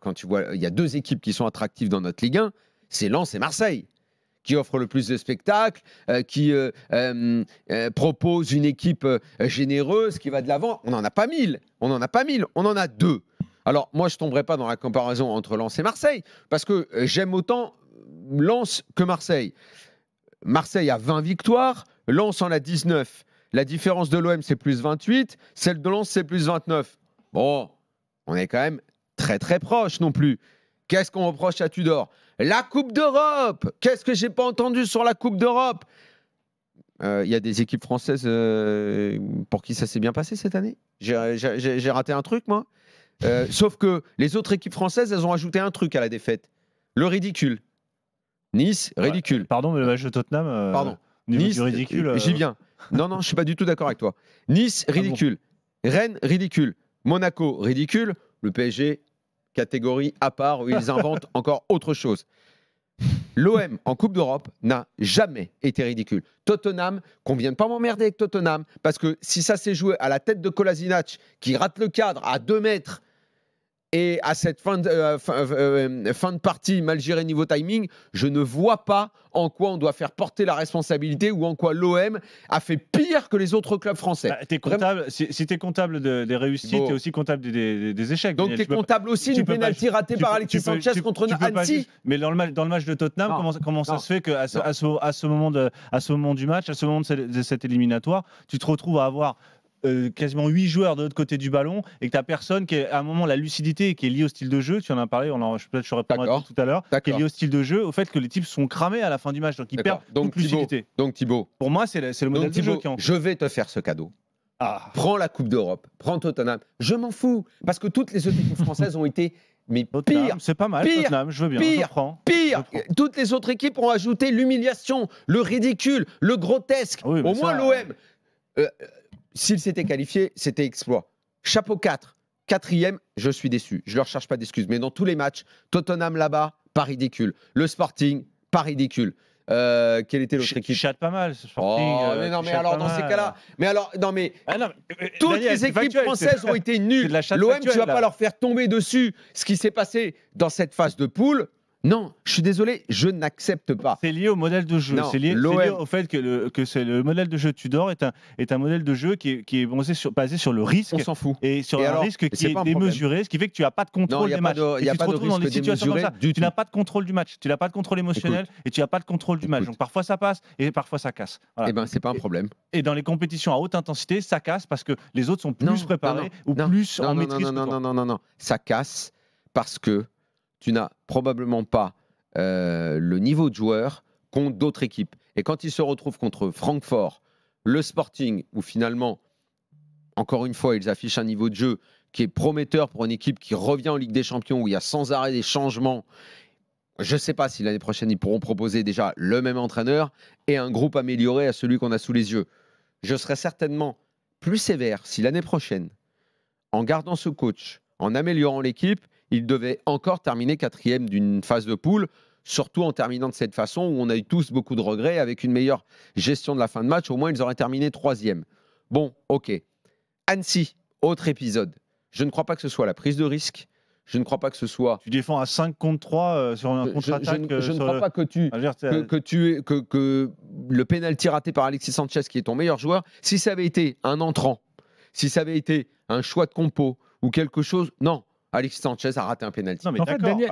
quand tu vois, il y a deux équipes qui sont attractives dans notre Ligue 1, c'est Lens et Marseille qui offrent le plus de spectacles, euh, qui euh, euh, euh propose une équipe généreuse, qui va de l'avant. On n'en a pas mille, on n'en a pas mille, on en a deux. Alors moi, je ne tomberai pas dans la comparaison entre Lens et Marseille, parce que j'aime autant Lens que Marseille. Marseille a 20 victoires, Lens en a 19. La différence de l'OM, c'est plus 28, celle de Lens, c'est plus 29. Bon, on est quand même très proche non plus. Qu'est-ce qu'on reproche à Tudor La Coupe d'Europe Qu'est-ce que j'ai pas entendu sur la Coupe d'Europe Il euh, y a des équipes françaises euh, pour qui ça s'est bien passé cette année. J'ai raté un truc, moi. Euh, sauf que les autres équipes françaises, elles ont ajouté un truc à la défaite. Le ridicule. Nice, ridicule. pardon, mais le match de Tottenham. pardon. Nice, ridicule. J'y viens. non, non, je suis pas du tout d'accord avec toi. Nice, ah ridicule. Rennes, ridicule. Monaco, ridicule. Le PSG, catégorie à part où ils inventent encore autre chose. L'OM en Coupe d'Europe n'a jamais été ridicule. Tottenham, qu'on vienne pas m'emmerder avec Tottenham, parce que si ça s'est joué à la tête de Kolasinac, qui rate le cadre à 2 mètres et à cette fin de, euh, euh, euh, fin, de partie mal gérée niveau timing, je ne vois pas en quoi on doit faire porter la responsabilité ou en quoi l'OM a fait pire que les autres clubs français. Bah, comptable, si, tu es comptable des réussites, tu es aussi comptable des, des, échecs. Donc tu es comptable aussi du pénalty raté par Alexis Sanchez contre tu mais dans le, match, dans le match de Tottenham, comment, ça se fait qu'à ce, à ce, à ce, moment de, à ce moment du match, à ce moment de cet éliminatoire, tu te retrouves à avoir euh, quasiment 8 joueurs de l'autre côté du ballon et que tu personne qui est à un moment la lucidité qui est liée au style de jeu, tu en as parlé, on en, je, répondrai tout à l'heure, qui est liée au style de jeu, au fait que les types sont cramés à la fin du match, donc ils perdent donc, toute lucidité. Donc Thibaut. Pour moi, c'est le, le modèle de jeu qui est en Je vais te faire ce cadeau. Ah. Prends la Coupe d'Europe, prends Tottenham. Je m'en fous, parce que toutes les autres équipes françaises ont été. Mais pire, c'est pas mal. Tottenham, je veux bien. Pire, prends, pire. Toutes les autres équipes ont ajouté l'humiliation, le ridicule, le grotesque. Ah au moins l'OM. Euh, S'ils s'étaient qualifiés, c'était exploit. Chapeau 4, quatrième, je suis déçu. Je ne leur cherche pas d'excuses. Mais dans tous les matchs, Tottenham là-bas, pas ridicule. Le Sporting, pas ridicule. Euh, quelle était l'autre équipe Chatte pas mal ce oh, Sporting. non, euh, mais alors dans ces cas-là, mais alors non mais, ah, euh, toutes les équipes françaises ont été nulles. L'OM, tu vas pas leur faire tomber dessus. Ce qui s'est passé dans cette phase de poule, non, je suis désolé, je n'accepte pas. C'est lié au modèle de jeu. C'est lié, au fait que le, que c'est le modèle de jeu Tudor est un, est un modèle de jeu qui est, qui est basé, sur, sur le risque. On s'en fout. Et sur un risque qui est, démesuré, ce qui fait que tu n'as pas de contrôle des matchs. tu te retrouves dans des situations comme ça. Tu n'as pas de contrôle du match, tu n'as pas de contrôle émotionnel et tu n'as pas de contrôle du match. Donc parfois ça passe et parfois ça casse. Et eh ben c'est pas un problème. Et, dans les compétitions à haute intensité, ça casse parce que les autres sont plus préparés ou plus en maîtrise. Non, non, non, non, non, non, ça casse parce que tu n'as probablement pas euh, le niveau de joueur qu'ont d'autres équipes. Et quand ils se retrouvent contre Francfort, le Sporting, où finalement, encore une fois, ils affichent un niveau de jeu qui est prometteur pour une équipe qui revient en Ligue des Champions, où il y a sans arrêt des changements. Je ne sais pas si l'année prochaine, ils pourront proposer déjà le même entraîneur et un groupe amélioré à celui qu'on a sous les yeux. Je serais certainement plus sévère si l'année prochaine, en gardant ce coach, en améliorant l'équipe, il devait encore terminer quatrième d'une phase de poule, surtout en terminant de cette façon où on a eu tous beaucoup de regrets. Avec une meilleure gestion de la fin de match, au moins ils auraient terminé troisième. Bon, ok. Annecy, autre épisode. Je ne crois pas que ce soit la prise de risque. Je ne crois pas que ce soit. Tu défends à 5 contre 3 euh, sur un contre-attaque. Je, ne euh, crois pas que tu, que, que le pénalty raté par Alexis Sanchez, qui est ton meilleur joueur, si ça avait été un entrant, si ça avait été un choix de compo ou quelque chose, non, Alexis Sanchez a raté un penalty. Non, mais en fait, Daniel,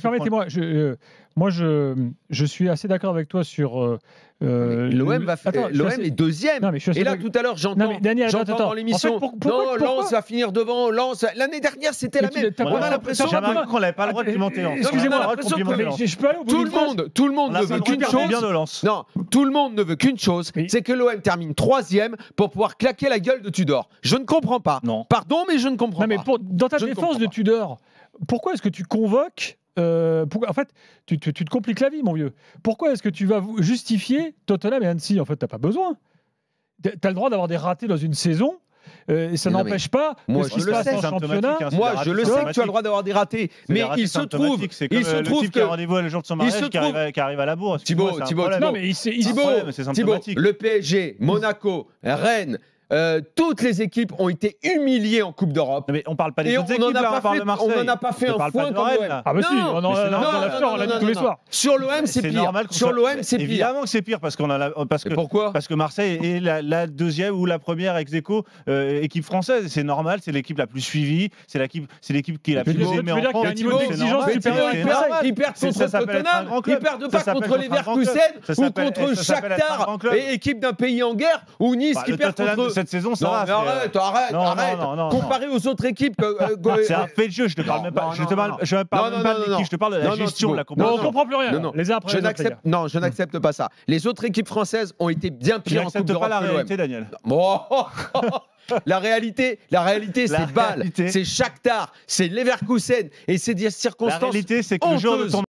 permettez-moi, je, euh, moi, je, je suis assez d'accord avec toi sur. Euh, euh, L'OM va faire. L'OM est deuxième. et là, tout à l'heure, j'entends. J'entends dans l'émission. non, Lens va finir devant. Lens. L'année dernière, c'était la même. On a l'impression qu'on n'avait pas le droit de commenter. Excusez-moi. Tout le monde, tout le monde ne veut qu'une chose. Non, tout le monde ne veut qu'une chose, c'est que l'OM termine troisième pour pouvoir claquer la gueule de Tudor. Je ne comprends pas. Pardon, mais je ne comprends pas. dans ta défense de Tudor, pourquoi est-ce que tu convoques euh, en fait, tu, te compliques la vie, mon vieux. Pourquoi est-ce que tu vas justifier Tottenham et Annecy En fait, t'as pas besoin. Tu as le droit d'avoir des ratés dans une saison. Euh, et ça n'empêche pas moi, je, le sais, championnat. Hein, moi, je le sais que tu as le droit d'avoir des ratés, mais il se trouve, il se euh, trouve que qui a rendez-vous le jour de son mariage, il se qui, trouve... arrive, qui arrive à la bourre. Thibaut, Thibaut, Thibaut, le PSG, Monaco, Rennes, euh, toutes les équipes ont été humiliées en Coupe d'Europe. Mais on parle pas des autres équipes, là, on n'en a pas fait un foin comme l'OM. Ah bah si, on en a tous les soirs. Sur l'OM, c'est pire. Sur l'OM, c'est pire. Évidemment que c'est pire parce qu'on a parce que Parce que Marseille est la, deuxième ou la première ex aequo euh, équipe française. C'est normal, c'est l'équipe la plus suivie, c'est l'équipe qui est la plus aimée en France. Il niveau d'exigence supérieur. Ils perdent contre Tottenham, ils perdent pas contre les Verkusen ou contre Shakhtar, équipe d'un pays en guerre ou Nice bah, qui perd contre cette saison, ça non, va. Mais arrête, euh, arrête, arrête. Comparé aux autres équipes. Euh, c'est un fait de jeu, je te parle même pas. je te parle, je parle même pas de l'équipe, je te parle de la gestion de la compétition. on comprend plus rien. Les Je n'accepte. Non, je n'accepte pas ça. Les autres équipes françaises ont été bien pires en Coupe d'Europe. pas la réalité, Daniel. La réalité, la réalité, c'est Bâle, c'est Shakhtar, c'est Leverkusen, et c'est des circonstances. La réalité, c'est que le jour de